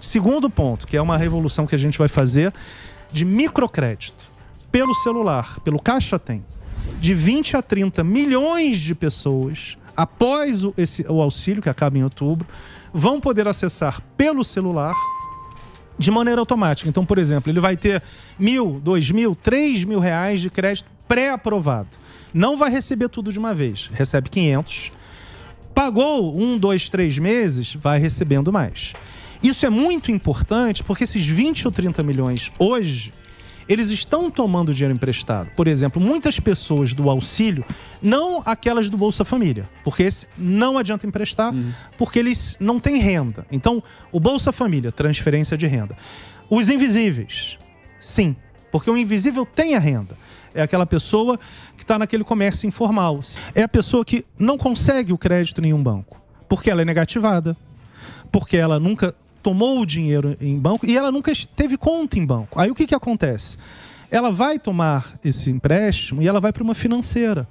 Segundo ponto, que é uma revolução que a gente vai fazer de microcrédito pelo celular, pelo Caixa Tem, de 20 a 30 milhões de pessoas, após o, esse, o auxílio que acaba em outubro, vão poder acessar pelo celular de maneira automática. Então, por exemplo, ele vai ter mil, dois mil, três mil reais de crédito pré-aprovado. Não vai receber tudo de uma vez. Recebe 500. Pagou um, dois, três meses, vai recebendo mais. Isso é muito importante porque esses 20 ou 30 milhões hoje eles estão tomando dinheiro emprestado. Por exemplo, muitas pessoas do auxílio, não aquelas do Bolsa Família, porque esse não adianta emprestar, uhum. porque eles não têm renda. Então, o Bolsa Família, transferência de renda. Os invisíveis, sim, porque o invisível tem a renda. É aquela pessoa que está naquele comércio informal. É a pessoa que não consegue o crédito em nenhum banco, porque ela é negativada, porque ela nunca tomou o dinheiro em banco e ela nunca teve conta em banco. Aí o que, que acontece? Ela vai tomar esse empréstimo e ela vai para uma financeira.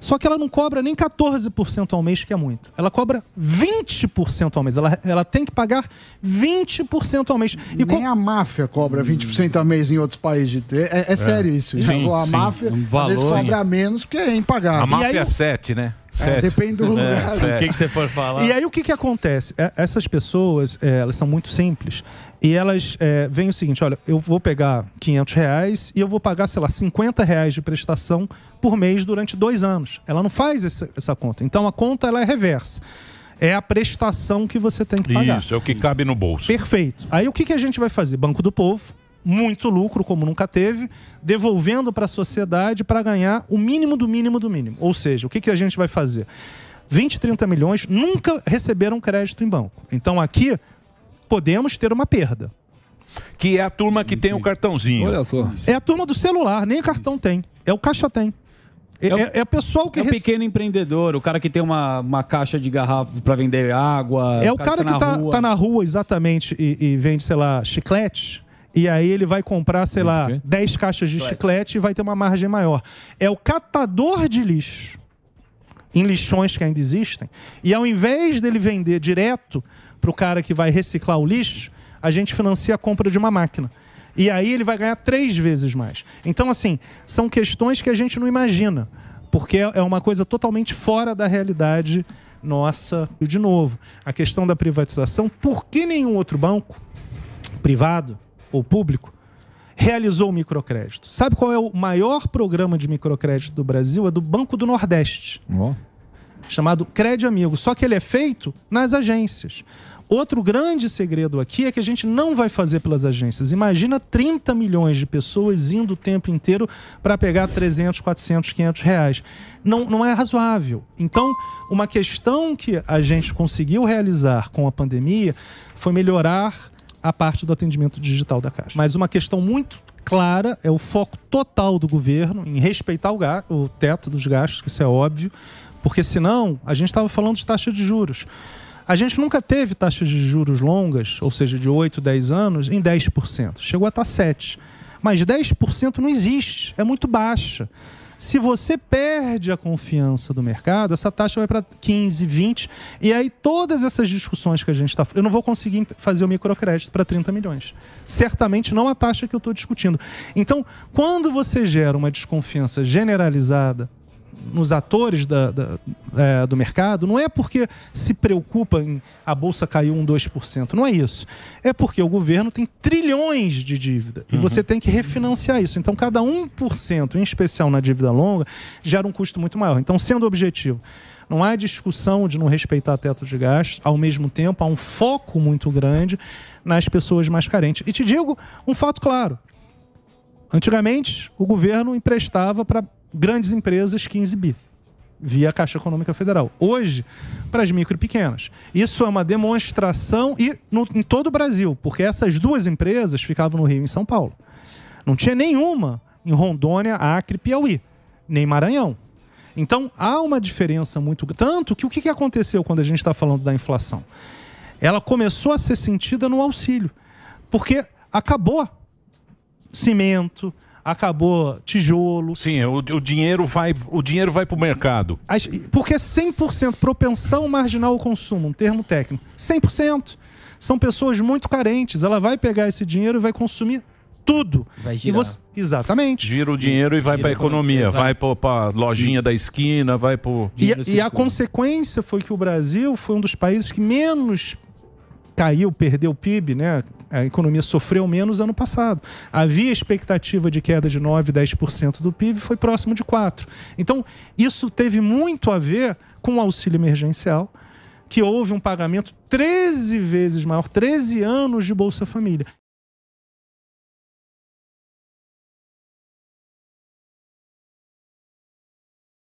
Só que ela não cobra nem 14% ao mês, que é muito. Ela cobra 20% ao mês. Ela, ela tem que pagar 20% ao mês. E nem com... a máfia cobra 20% ao mês em outros países. É, é, é sério isso. Sim, a sim, máfia é um valor, às vezes cobra sim. menos porque é impagável. A máfia aí, é 7, né? É, depende do lugar. É, né? O que, que você for falar. E aí o que, que acontece? É, essas pessoas, é, elas são muito simples. E elas é, veem o seguinte: olha, eu vou pegar 500 reais e eu vou pagar, sei lá, 50 reais de prestação por mês durante dois anos. Ela não faz essa, essa conta. Então a conta ela é reversa é a prestação que você tem que pagar. Isso, é o que cabe no bolso. Perfeito. Aí o que, que a gente vai fazer? Banco do Povo, muito lucro, como nunca teve, devolvendo para a sociedade para ganhar o mínimo do mínimo do mínimo. Ou seja, o que, que a gente vai fazer? 20, 30 milhões nunca receberam crédito em banco. Então aqui podemos ter uma perda. Que é a turma que tem o cartãozinho. Olha só. É a turma do celular, nem cartão tem. É o caixa tem. É, é o, é, é pessoal que. É o rece... pequeno empreendedor, o cara que tem uma, uma caixa de garrafa para vender água. É o cara, cara que, tá, na tá, tá, na rua exatamente e, e vende, sei lá, chiclete. E aí ele vai comprar, sei lá, 10 caixas de chiclete e vai ter uma margem maior. É o catador de lixo em lixões que ainda existem. E ao invés dele vender direto para o cara que vai reciclar o lixo, a gente financia a compra de uma máquina. E aí ele vai ganhar três vezes mais. Então, assim, são questões que a gente não imagina, porque é, é uma coisa totalmente fora da realidade nossa. E, de novo, a questão da privatização, por que nenhum outro banco privado ou público, realizou o microcrédito. Sabe qual é o maior programa de microcrédito do Brasil? É do Banco do Nordeste. Oh. Chamado Crédito Amigo. Só que ele é feito nas agências. Outro grande segredo aqui é que a gente não vai fazer pelas agências. Imagina 30 milhões de pessoas indo o tempo inteiro para pegar 300, 400, 500 reais. Não, não é razoável. Então, uma questão que a gente conseguiu realizar com a pandemia foi melhorar a parte do atendimento digital da Caixa. Mas uma questão muito clara é o foco total do governo em respeitar o, o teto dos gastos, isso é óbvio, porque senão a gente estava falando de taxa de juros. A gente nunca teve taxas de juros longas, ou seja, de 8, 10 anos, em 10%. Chegou a tá estar 7%. Mas 10% não existe, é muito baixa. Se você perde a confiança do mercado, essa taxa vai para 15, 20, e aí todas essas discussões que a gente está. Eu não vou conseguir fazer o microcrédito para 30 milhões. Certamente não a taxa que eu estou discutindo. Então, quando você gera uma desconfiança generalizada, nos atores da, da, é, do mercado não é porque se preocupa em a bolsa caiu um 2%, não é isso. É porque o governo tem trilhões de dívida e uhum. você tem que refinanciar isso. Então, cada 1%, em especial na dívida longa, gera um custo muito maior. Então, sendo objetivo, não há discussão de não respeitar teto de gastos, ao mesmo tempo, há um foco muito grande nas pessoas mais carentes. E te digo um fato claro. Antigamente, o governo emprestava para Grandes empresas, 15 bi via Caixa Econômica Federal. Hoje, para as micro e pequenas. Isso é uma demonstração e no, em todo o Brasil, porque essas duas empresas ficavam no Rio e em São Paulo. Não tinha nenhuma em Rondônia, Acre, Piauí, nem Maranhão. Então há uma diferença muito tanto que o que aconteceu quando a gente está falando da inflação? Ela começou a ser sentida no auxílio, porque acabou cimento, acabou tijolo. Sim, o, o dinheiro vai o dinheiro vai para o mercado. As, porque 100% é propensão marginal ao consumo, um termo técnico. 100%. São pessoas muito carentes. Ela vai pegar esse dinheiro e vai consumir tudo. Vai girar. Você, exatamente. Gira o dinheiro e vai para a economia, vai para lojinha e... da esquina, vai para. E, e a consequência foi que o Brasil foi um dos países que menos caiu, perdeu o PIB, né? a economia sofreu menos ano passado. Havia expectativa de queda de 9, 10% do PIB, foi próximo de 4%. Então, isso teve muito a ver com o auxílio emergencial, que houve um pagamento 13 vezes maior, 13 anos de Bolsa Família.